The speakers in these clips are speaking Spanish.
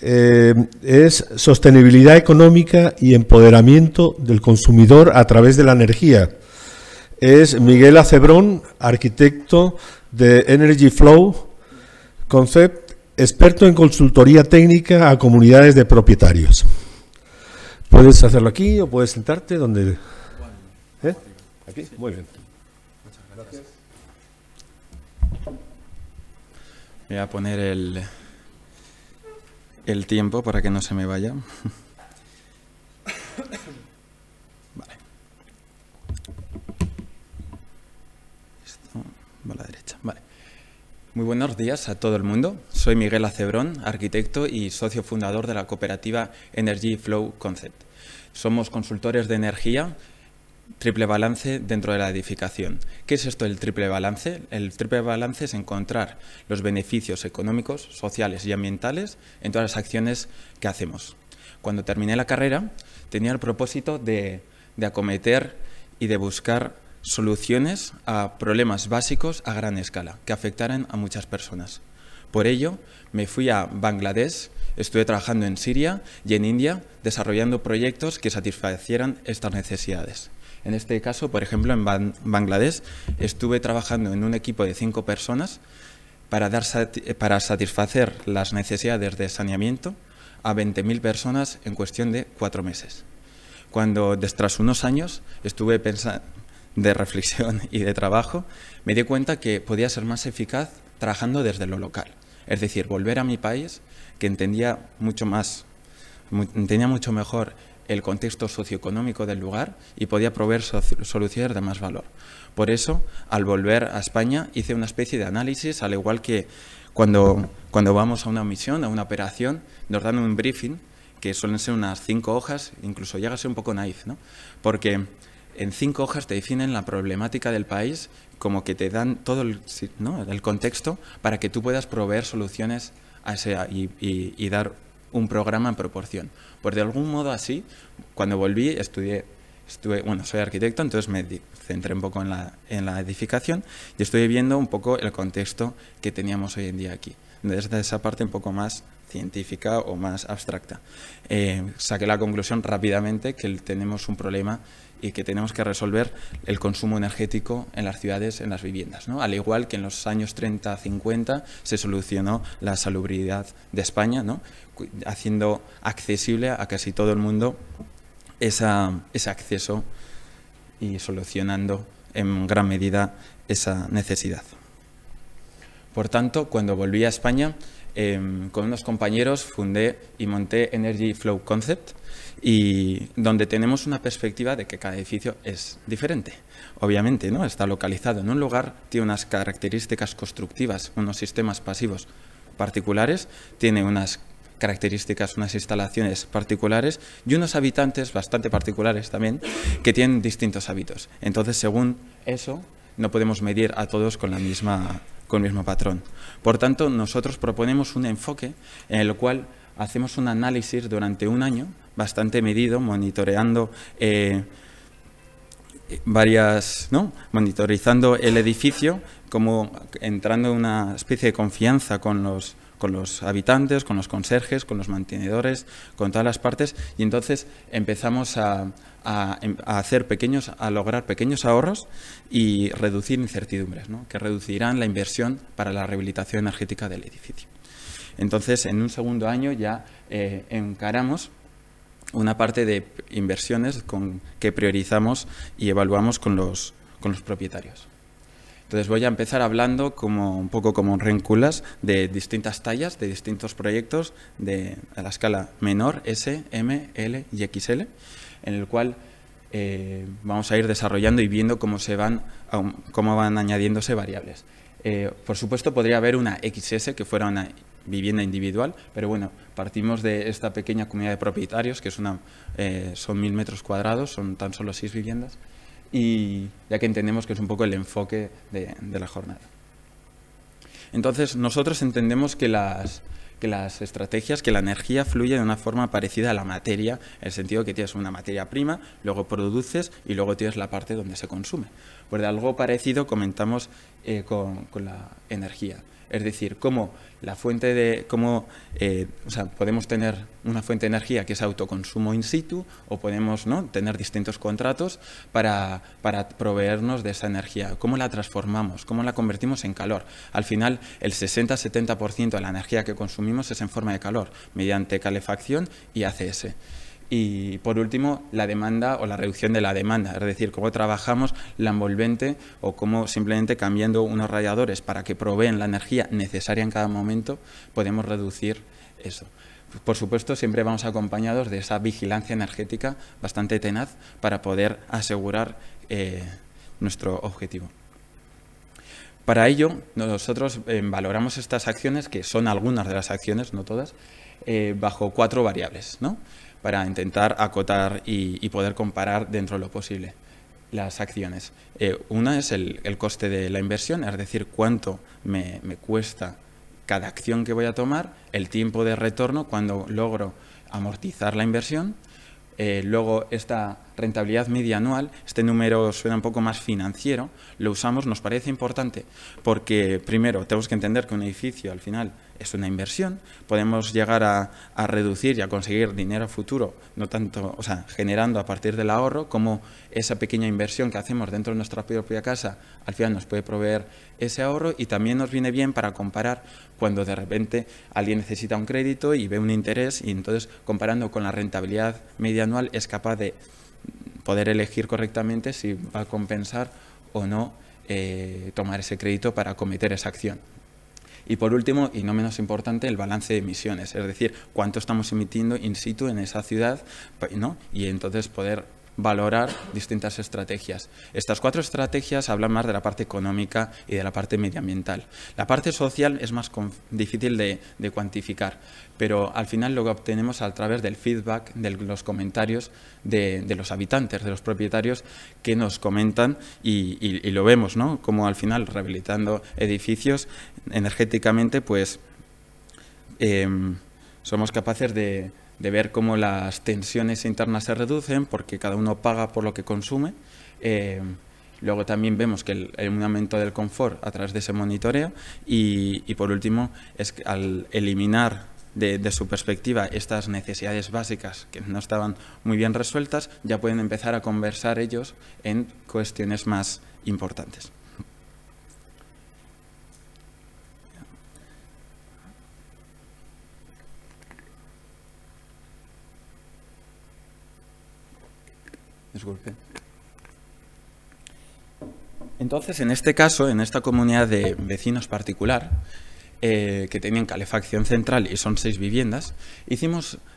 Eh, es sostenibilidad económica y empoderamiento del consumidor a través de la energía. Es Miguel Acebrón, arquitecto de Energy Flow Concept, experto en consultoría técnica a comunidades de propietarios. Puedes hacerlo aquí o puedes sentarte donde... ¿Eh? ¿Aquí? Muy bien. Muchas gracias. Voy a poner el, el tiempo para que no se me vaya. vale. Esto va a la derecha. Vale. Muy buenos días a todo el mundo. Soy Miguel Acebrón, arquitecto y socio fundador de la cooperativa Energy Flow Concept. Somos consultores de energía triple balance dentro de la edificación. ¿Qué es esto del triple balance? El triple balance es encontrar los beneficios económicos, sociales y ambientales en todas las acciones que hacemos. Cuando terminé la carrera tenía el propósito de, de acometer y de buscar soluciones a problemas básicos a gran escala que afectaran a muchas personas. Por ello, me fui a Bangladesh, estuve trabajando en Siria y en India desarrollando proyectos que satisfacieran estas necesidades. En este caso, por ejemplo, en Bangladesh estuve trabajando en un equipo de cinco personas para, dar para satisfacer las necesidades de saneamiento a 20.000 personas en cuestión de cuatro meses. Cuando, tras unos años, estuve pensando de reflexión y de trabajo, me di cuenta que podía ser más eficaz trabajando desde lo local. Es decir, volver a mi país, que entendía mucho más, entendía mucho mejor el contexto socioeconómico del lugar y podía proveer soluciones de más valor. Por eso, al volver a España, hice una especie de análisis, al igual que cuando, cuando vamos a una misión, a una operación, nos dan un briefing, que suelen ser unas cinco hojas, incluso llega un poco naif, ¿no? porque en cinco hojas te definen la problemática del país, como que te dan todo el, contexto para que tú puedas proveer soluciones a y, y dar un programa en proporción. Pues de algún modo así, cuando volví, estudié, estuve, bueno, soy arquitecto, entonces me centré un poco en la, edificación y estoy viendo un poco el contexto que teníamos hoy en día aquí. Desde esa parte un poco más científica o más abstracta. Eh, saqué la conclusión rápidamente que tenemos un problema y que tenemos que resolver el consumo energético en las ciudades, en las viviendas. Al igual que en los años 30-50 se solucionó la salubridad de España, haciendo accesible a casi todo el mundo ese acceso y solucionando en gran medida esa necesidad. Por tanto, cuando volví a España, Em, con unos compañeros fundé y monté Energy Flow Concept y donde tenemos una perspectiva de que cada edificio es diferente. Obviamente, ¿no? Está localizado en un lugar, tiene unas características constructivas, unos sistemas pasivos particulares, tiene unas características, unas instalaciones particulares y unos habitantes bastante particulares también que tienen distintos hábitos. Entonces, según eso, no podemos medir a todos con la misma con el mismo patrón. Por tanto, nosotros proponemos un enfoque en el cual hacemos un análisis durante un año bastante medido, monitoreando eh, varias, ¿no? monitorizando el edificio, como entrando en una especie de confianza con los con los habitantes, con los conserjes, con los mantenedores, con todas las partes, y entonces empezamos a, Em, a, hacer pequeños, a lograr pequeños ahorros y reducir incertidumbres, que reducirán la inversión para la rehabilitación energética del edificio. Entonces, en un segundo año ya eh, encaramos una parte de inversiones con, que priorizamos y evaluamos con los, los propietarios. Entonces voy a empezar hablando como un poco como renculas de distintas tallas, de distintos proyectos de a la escala menor S, M, L y XL en el cual eh, vamos a ir desarrollando y viendo cómo, se van, cómo van añadiéndose variables. Eh, por supuesto, podría haber una XS que fuera una vivienda individual, pero bueno, partimos de esta pequeña comunidad de propietarios, que es eh, son mil metros cuadrados, son tan solo seis viviendas, y ya que entendemos que es un poco el enfoque de la jornada. Entonces, nosotros entendemos que las, que las estrategias, que la energía fluye de una forma parecida a la materia, en el sentido que tienes una materia prima, luego produces y luego tienes la parte donde se consume. Pues de algo parecido comentamos eh, con la energía. Es decir, cómo la fuente de, cómo, eh, podemos tener una fuente de energía que es autoconsumo in situ o podemos ¿no? tener distintos contratos para, para proveernos de esa energía. Cómo la transformamos, cómo la convertimos en calor. Al final, el 60-70% de la energía que consumimos es en forma de calor, mediante calefacción y ACS. Y por último, la demanda o la reducción de la demanda, es decir, cómo trabajamos la envolvente o cómo simplemente cambiando unos radiadores para que proveen la energía necesaria en cada momento, podemos reducir eso. Por supuesto, siempre vamos acompañados de esa vigilancia energética bastante tenaz para poder asegurar eh, nuestro objetivo. Para ello, nosotros eh, valoramos estas acciones, que son algunas de las acciones, no todas, eh, bajo cuatro variables, ¿no? para intentar acotar y, poder comparar dentro de lo posible las acciones. Eh, una es el, coste de la inversión, es decir, cuánto me cuesta cada acción que voy a tomar, el tiempo de retorno cuando logro amortizar la inversión, eh, luego esta rentabilidad media anual, este número suena un poco más financiero, lo usamos, nos parece importante porque primero tenemos que entender que un edificio al final es una inversión, podemos llegar a, reducir y a conseguir dinero futuro, no tanto, o sea, generando a partir del ahorro, como esa pequeña inversión que hacemos dentro de nuestra propia casa, al final nos puede proveer ese ahorro y también nos viene bien para comparar cuando de repente alguien necesita un crédito y ve un interés y entonces comparando con la rentabilidad media anual es capaz de poder elegir correctamente si va a compensar o no eh, tomar ese crédito para cometer esa acción. Y por último, y no menos importante, el balance de emisiones, es decir, cuánto estamos emitiendo in situ en esa ciudad ¿no? y entonces poder valorar distintas estrategias. Estas cuatro estrategias hablan más de la parte económica y de la parte medioambiental. La parte social es más difícil de, cuantificar, pero al final lo que obtenemos a través del feedback, de los comentarios de, los habitantes, de los propietarios que nos comentan y, lo vemos, ¿no? Como al final rehabilitando edificios energéticamente, pues em, somos capaces de de ver cómo las tensiones internas se reducen porque cada uno paga por lo que consume. Eh, luego también vemos que el, un aumento del confort a través de ese monitoreo y, por último es al eliminar de, su perspectiva estas necesidades básicas que no estaban muy bien resueltas, ya pueden empezar a conversar ellos en cuestiones más importantes. Entonces, en este caso, en esta comunidad de vecinos particular, eh, que tenían calefacción central y son seis viviendas,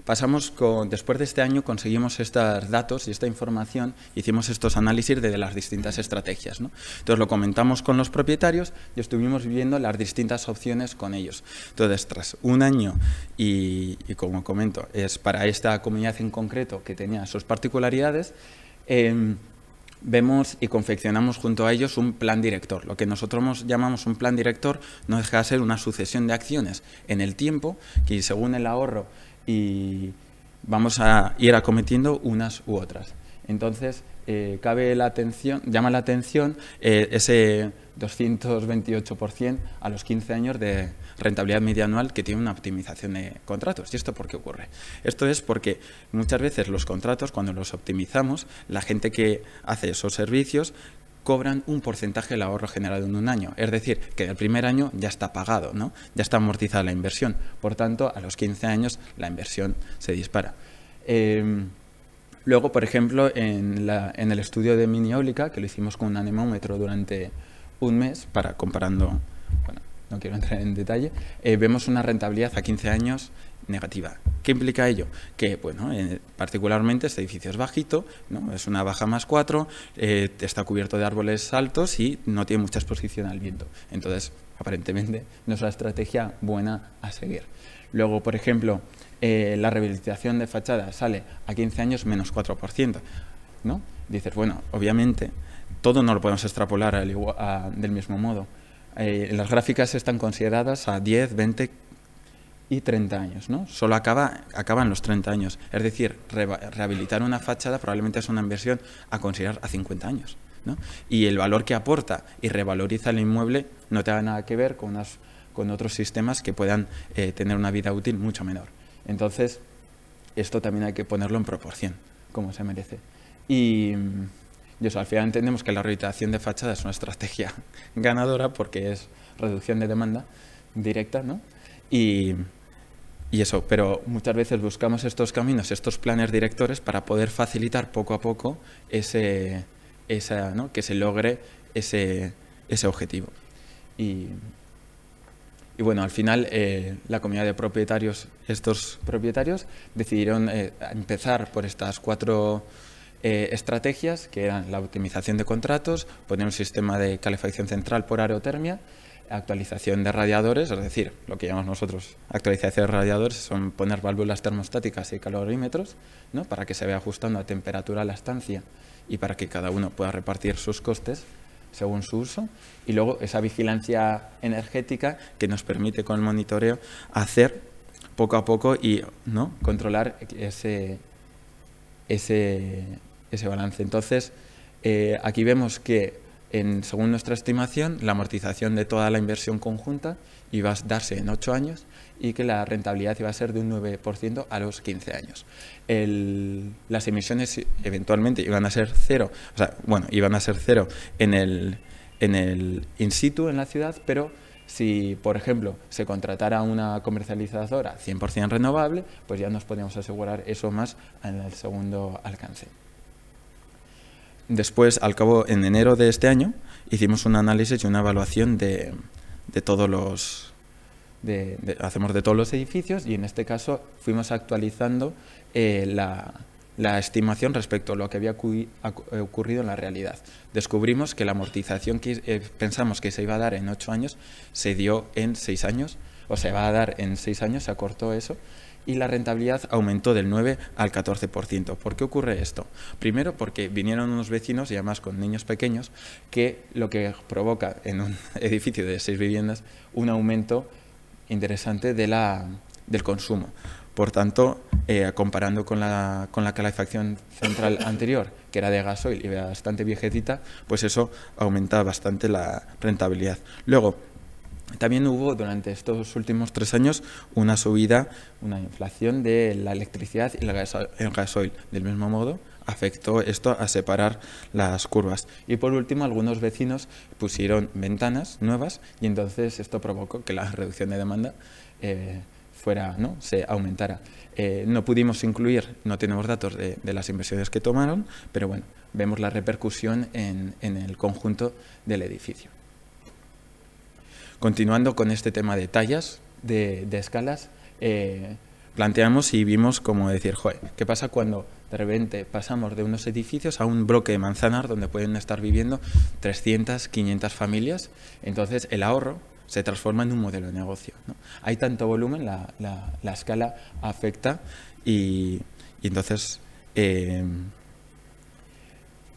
pasamos con, después de este año conseguimos estos datos y esta información, hicimos estos análisis de, las distintas estrategias. Entonces lo comentamos con los propietarios y estuvimos viendo las distintas opciones con ellos. Entonces, tras un año, y, y como comento, es para esta comunidad en concreto que tenía sus particularidades, Em, vemos y confeccionamos junto a ellos un plan director. Lo que nosotros llamamos un plan director no deja de ser una sucesión de acciones en el tiempo que según el ahorro y vamos a ir acometiendo unas u otras. Entonces, eh, cabe la atención, llama la atención eh, ese 228% a los 15 años de rentabilidad media anual que tiene una optimización de contratos. ¿Y esto por qué ocurre? Esto es porque muchas veces los contratos, cuando los optimizamos, la gente que hace esos servicios cobran un porcentaje del ahorro generado en un año. Es decir, que el primer año ya está pagado, ¿no? ya está amortizada la inversión. Por tanto, a los 15 años la inversión se dispara. Eh, Luego, por ejemplo, en, el estudio de miniólica, que lo hicimos con un anemómetro durante un mes, para comparando, bueno, no quiero entrar en detalle, eh, vemos una rentabilidad a 15 años negativa. ¿Qué implica ello? Que, bueno, eh, particularmente este edificio es bajito, ¿no? es una baja más 4, eh, está cubierto de árboles altos y no tiene mucha exposición al viento. Entonces, aparentemente, no es una estrategia buena a seguir. Luego, por ejemplo, eh, la rehabilitación de fachada sale a 15 años menos 4%, ¿no? Dices, bueno, obviamente, todo no lo podemos extrapolar al del mismo modo. Eh, las gráficas están consideradas a 10, 20 y 30 años, ¿no? Solo acaba, acaban los 30 años. Es decir, rehabilitar una fachada probablemente es una inversión a considerar a 50 años. Y el valor que aporta y revaloriza el inmueble no te nada que ver con, unas, con otros sistemas que puedan eh, tener una vida útil mucho menor. Entonces, esto también hay que ponerlo en proporción, como se merece. Y, mm, yo al final entendemos que la rehabilitación de fachada es una estrategia ganadora porque es reducción de demanda directa, ¿no? Y, eso, pero muchas veces buscamos estos caminos, estos planes directores para poder facilitar poco a poco ese, que se logre ese, ese objetivo. Y, y bueno, al final eh, la comunidad de propietarios, estos propietarios, decidieron eh, empezar por estas cuatro eh, estrategias, que eran la optimización de contratos, poner un sistema de calefacción central por aerotermia, actualización de radiadores, es decir, lo que llamamos nosotros actualización de radiadores, son poner válvulas termostáticas y calorímetros, ¿no? para que se vea ajustando a temperatura la estancia y para que cada uno pueda repartir sus costes según su uso, y luego esa vigilancia energética que nos permite con el monitoreo hacer poco a poco y ¿no? controlar ese, ese, ese balance. Entonces, eh, aquí vemos que en, según nuestra estimación, la amortización de toda la inversión conjunta iba a darse en ocho años y que la rentabilidad iba a ser de un 9% a los 15 años. las emisiones eventualmente iban a ser cero, o sea, bueno, iban a ser cero en el, en el in situ, en la ciudad, pero si, por ejemplo, se contratara una comercializadora 100% renovable, pues ya nos podíamos asegurar eso más en el segundo alcance. Después, al cabo, en enero de este año, hicimos un análisis y una evaluación de todos los de, hacemos de todos los edificios y en este caso fuimos actualizando eh, la, estimación respecto a lo que había eh, ocurrido en la realidad. Descubrimos que la amortización que eh, pensamos que se iba a dar en ocho años se dio en seis años, o se va a dar en seis años, se acortó eso y la rentabilidad aumentó del 9 al 14%. ¿Por qué ocurre esto? Primero porque vinieron unos vecinos, y además con niños pequeños, que lo que provoca en un edificio de seis viviendas un aumento interesante de la, del consumo. Por tanto, eh, comparando con la, con la calefacción central anterior, que era de gasoil y era bastante viejecita, pues eso aumenta bastante la rentabilidad. Luego, también hubo durante estos últimos tres años una subida, una inflación de la electricidad y el gasoil. Del mismo modo, afectó esto a separar las curvas. Y por último, algunos vecinos pusieron ventanas nuevas y entonces esto provocó que la reducción de demanda eh, fuera, ¿no? se aumentara. Eh, no pudimos incluir, no tenemos datos de, las inversiones que tomaron, pero bueno, vemos la repercusión en, el conjunto del edificio. Continuando con este tema de tallas, de, escalas, eh, planteamos y vimos como decir, joder, ¿qué pasa cuando de repente pasamos de unos edificios a un bloque de manzanas donde pueden estar viviendo 300, 500 familias. Entonces el ahorro se transforma en un modelo de negocio. Hay tanto volumen, la, escala afecta y, entonces... Eh,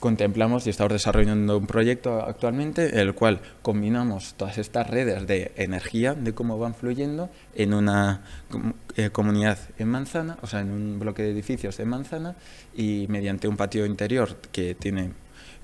contemplamos y estamos desarrollando un proyecto actualmente en el cual combinamos todas estas redes de energía, de cómo van fluyendo en una eh, comunidad en manzana, o sea, en un bloque de edificios en manzana y mediante un patio interior que tiene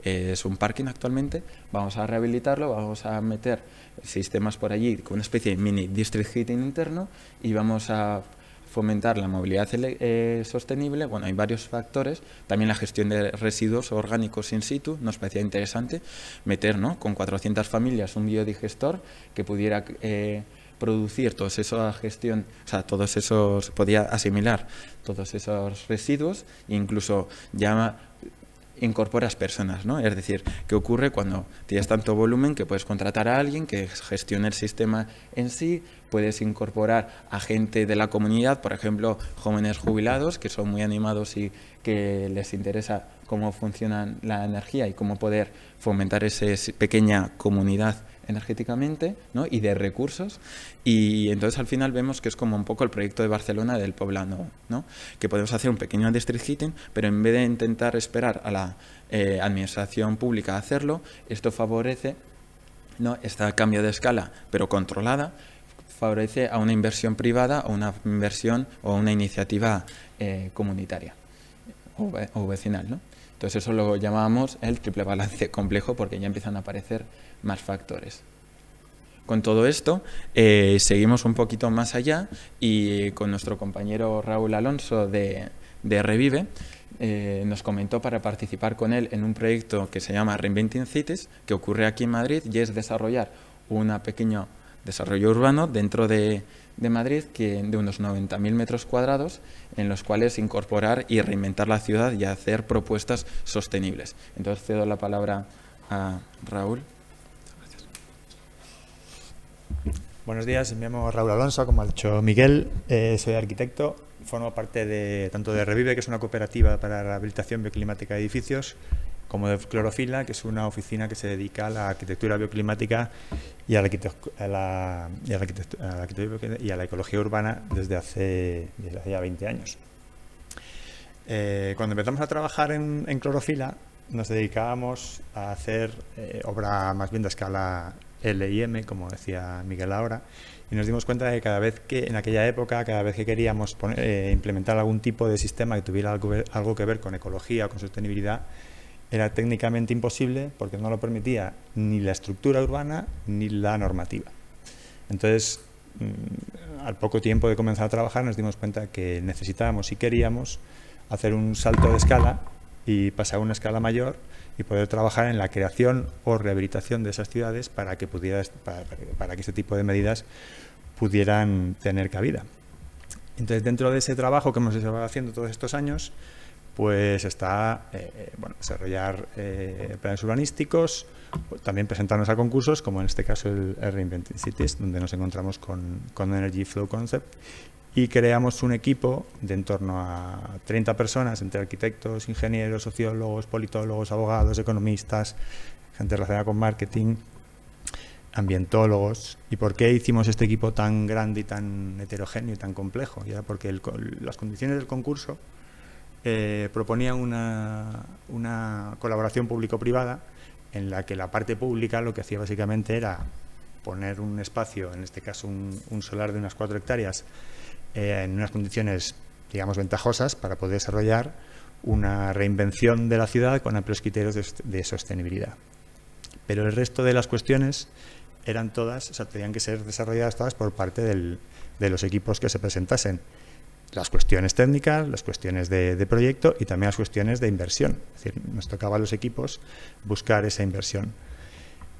eh, es un parking actualmente, vamos a rehabilitarlo, vamos a meter sistemas por allí con una especie de mini district heating interno y vamos a fomentar la movilidad eh, sostenible, bueno, hay varios factores, también la gestión de residuos orgánicos in situ, nos parecía interesante meter, ¿no? Con 400 familias un biodigestor que pudiera eh, producir toda esa gestión, o sea, todos esos, podía asimilar todos esos residuos, incluso llama incorporas personas, ¿no? Es decir, ¿qué ocurre cuando tienes tanto volumen que puedes contratar a alguien que gestione el sistema en sí? Puedes incorporar a gente de la comunidad, por ejemplo, jóvenes jubilados que son muy animados y que les interesa cómo funciona la energía y cómo poder fomentar esa pequeña comunidad energéticamente ¿no? y de recursos. Y entonces al final vemos que es como un poco el proyecto de Barcelona del poblano, ¿no? que podemos hacer un pequeño district heating, pero en vez de intentar esperar a la eh, administración pública a hacerlo, esto favorece ¿no? este cambio de escala, pero controlada, favorece a una inversión privada o una inversión o una iniciativa eh, comunitaria o, vecinal. ¿no? Entonces eso lo llamamos el triple balance complejo porque ya empiezan a aparecer más factores. Con todo esto, eh, seguimos un poquito más allá y con nuestro compañero Raúl Alonso de, Revive, eh, nos comentó para participar con él en un proyecto que se llama Reinventing Cities, que ocurre aquí en Madrid y es desarrollar un pequeño desarrollo urbano dentro de, Madrid que, de unos 90.000 metros cuadrados en los cuales incorporar y reinventar la ciudad y hacer propuestas sostenibles. Entonces cedo la palabra a Raúl. Buenos días, me llamo Raúl Alonso, como ha dicho Miguel, eh, soy arquitecto, formo parte de tanto de Revive, que es una cooperativa para la rehabilitación bioclimática de edificios, como de Clorofila, que es una oficina que se dedica a la arquitectura bioclimática y a la, y a la, ecología urbana desde hace, ya 20 años. Eh, cuando empezamos a trabajar en, Clorofila, nos dedicábamos a hacer eh, obra más bien de escala LIM, e como decía Miguel ahora, y nos dimos cuenta de que cada vez que, en aquella época, cada vez que queríamos eh, implementar algún tipo de sistema que tuviera algo, que ver con ecología o con sostenibilidad, era técnicamente imposible porque no lo permitía ni la estructura urbana ni la normativa. Entonces, mm, al poco tiempo de comenzar a trabajar nos dimos cuenta que necesitábamos y queríamos hacer un salto de escala y pasar a una escala mayor y poder trabajar en la creación o rehabilitación de esas ciudades para que, pudiera, para, este tipo de medidas pudieran tener cabida. Entonces, dentro de ese trabajo que hemos estado haciendo todos estos años, pues está eh, eh, bueno, desarrollar eh, planes urbanísticos, también presentarnos a concursos, como en este caso el, Reinventing Cities, donde nos encontramos con, con Energy Flow Concept y creamos un equipo de en torno a 30 personas, entre arquitectos, ingenieros, sociólogos, politólogos, abogados, economistas, gente relacionada con marketing, ambientólogos. ¿Y por qué hicimos este equipo tan grande y tan heterogéneo y tan complejo? porque el, las condiciones del concurso eh, proponían una, colaboración público-privada en la que la parte pública lo que hacía básicamente era poner un espacio, en este caso un, un solar de unas cuatro hectáreas, eh, en unas condiciones, digamos, ventajosas para poder desarrollar una reinvención de la ciudad con amplios criterios de, sostenibilidad. Pero el resto de las cuestiones eran todas, o sea, tenían que ser desarrolladas todas por parte de los equipos que se presentasen. Las cuestiones técnicas, las cuestiones de, de, proyecto y también las cuestiones de inversión. Es decir, nos tocaba a los equipos buscar esa inversión.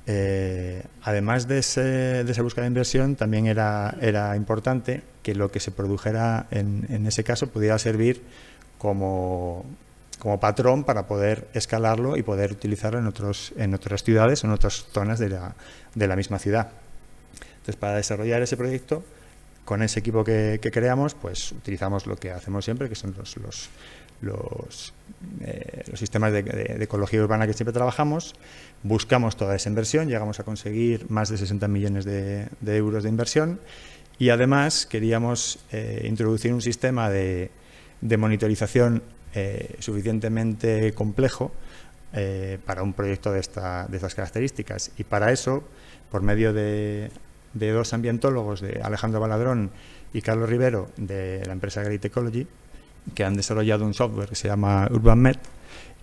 Eh, además de, esa búsqueda de inversión, también era, importante que lo que se produjera en, ese caso pudiera servir como, patrón para poder escalarlo y poder utilizarlo en, otras ciudades, o en otras zonas de la, misma ciudad. Entonces, para desarrollar ese proyecto, con ese equipo que, creamos, pues utilizamos lo que hacemos siempre, que son los eh, los, sistemas de, ecología urbana que siempre trabajamos, buscamos toda esa inversión, llegamos a conseguir más de 60 millones de, euros de inversión y además queríamos eh, introducir un sistema de, monitorización eh, suficientemente complejo para un proyecto de, de estas características. Y para eso, por medio de, dos ambientólogos, de Alejandro Baladrón y Carlos Rivero, de la empresa Great Ecology, que han desarrollado un software que se llama UrbanMed,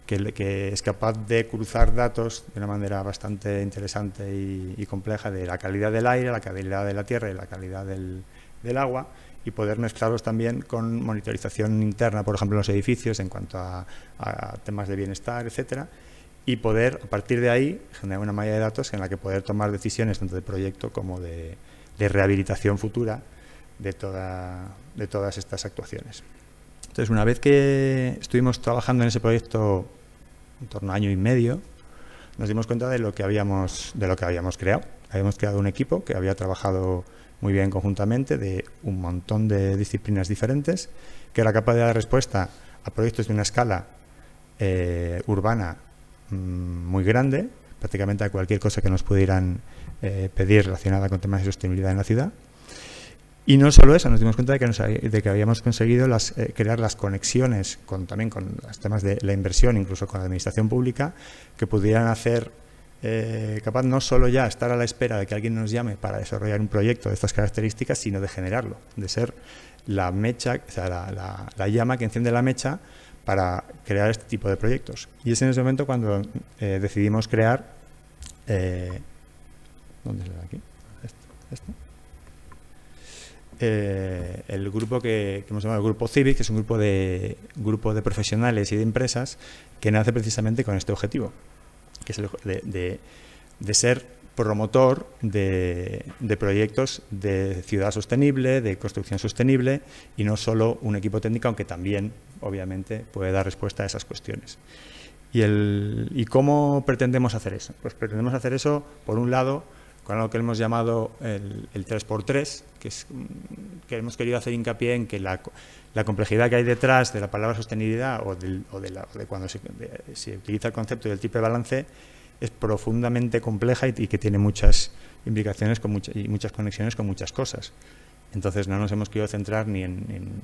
que, es capaz de cruzar datos de una manera bastante interesante y, compleja de la calidad del aire, la calidad de la tierra y la calidad del, agua y poder mezclarlos también con monitorización interna, por ejemplo, en los edificios en cuanto a, temas de bienestar, etcétera y poder, a partir de ahí, generar una malla de datos en la que poder tomar decisiones tanto de proyecto como de, rehabilitación futura de todas estas actuaciones. Entonces, una vez que estuvimos trabajando en ese proyecto en torno a año y medio, nos dimos cuenta de lo que habíamos, de lo que habíamos creado. Habíamos creado un equipo que había trabajado muy bien conjuntamente de un montón de disciplinas diferentes, que era capaz de dar respuesta a proyectos de una escala eh, urbana mm, muy grande, prácticamente a cualquier cosa que nos pudieran eh, pedir relacionada con temas de sostenibilidad en la ciudad y no solo eso, nos dimos cuenta de que, de que habíamos conseguido las, eh, crear las conexiones con, también con los temas de la inversión, incluso con la administración pública, que pudieran hacer eh, capaz no solo ya estar a la espera de que alguien nos llame para desarrollar un proyecto de estas características, sino de generarlo, de ser la mecha, o sea, la, llama que enciende la mecha para crear este tipo de proyectos. Y es en ese momento cuando eh, decidimos crear... ¿Dónde la aquí? ¿Esto? Eh, el grupo que, hemos llamado el Grupo Civic, que es un grupo de, grupo de profesionales y de empresas que nace precisamente con este objetivo, que es el de, de, ser promotor de, proyectos de ciudad sostenible, de construcción sostenible y no solo un equipo técnico, aunque también, obviamente, puede dar respuesta a esas cuestiones. ¿Y, el, y cómo pretendemos hacer eso? Pues pretendemos hacer eso, por un lado, con lo que hemos llamado el, 3x3, que, es, que hemos querido hacer hincapié en que la, complejidad que hay detrás de la palabra sostenibilidad o, de, cuando se, utiliza el concepto del tipo de balance es profundamente compleja y, que tiene muchas implicaciones con y muchas conexiones con muchas cosas. Entonces no nos hemos querido centrar ni en,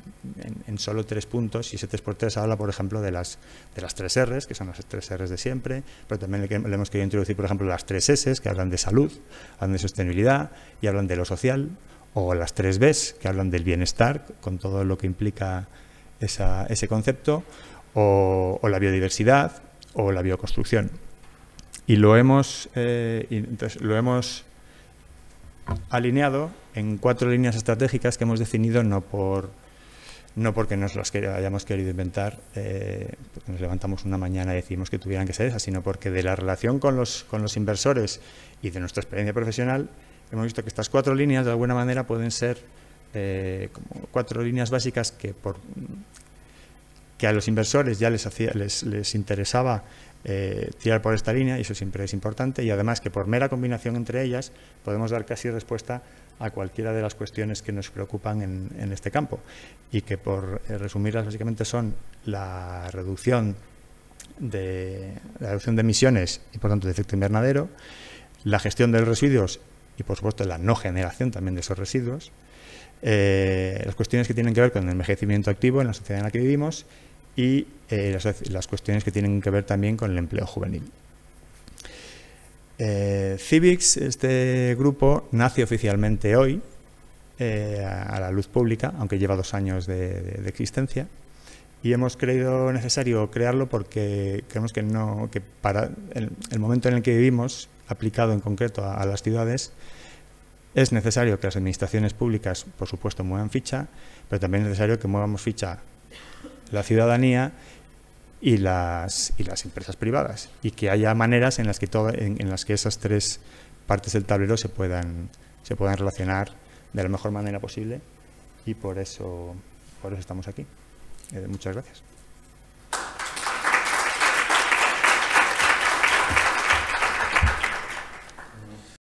en, solo tres puntos y ese 3x3 habla, por ejemplo, de las, de las tres Rs, que son las tres Rs de siempre, pero también le, hemos querido introducir, por ejemplo, las tres S, que hablan de salud, hablan de sostenibilidad y hablan de lo social, o las tres Bs, que hablan del bienestar, con todo lo que implica esa, ese concepto, o, la biodiversidad, o la bioconstrucción. Y lo hemos, eh, lo hemos alineado en cuatro líneas estratégicas que hemos definido no por no porque nos las hayamos querido inventar, eh, porque nos levantamos una mañana y decimos que tuvieran que ser esas, sino porque de la relación con los, con los inversores y de nuestra experiencia profesional, hemos visto que estas cuatro líneas de alguna manera pueden ser eh, como cuatro líneas básicas que por que a los inversores ya les, les, interesaba eh, tirar por esta línea, y eso siempre es importante, y además que por mera combinación entre ellas podemos dar casi respuesta a cualquiera de las cuestiones que nos preocupan en, este campo, y que por eh, resumirlas básicamente son la reducción de, la reducción de emisiones y por tanto de efecto invernadero, la gestión de los residuos y por supuesto la no generación también de esos residuos, eh, las cuestiones que tienen que ver con el envejecimiento activo en la sociedad en la que vivimos y eh, las, cuestiones que tienen que ver también con el empleo juvenil. Eh, Civics, este grupo, nace oficialmente hoy a, la luz pública, aunque lleva dos años de, existencia, y hemos creído necesario crearlo porque creemos que, no, para el, momento en el que vivimos, aplicado en concreto a las ciudades, es necesario que las administraciones públicas, por supuesto, muevan ficha, pero también es necesario que muevamos ficha la ciudadanía y las, y las empresas privadas y que haya maneras en las que, en, las que esas tres partes del tablero se puedan, se puedan relacionar de la mejor manera posible y por eso, por estamos aquí. Eh, muchas gracias.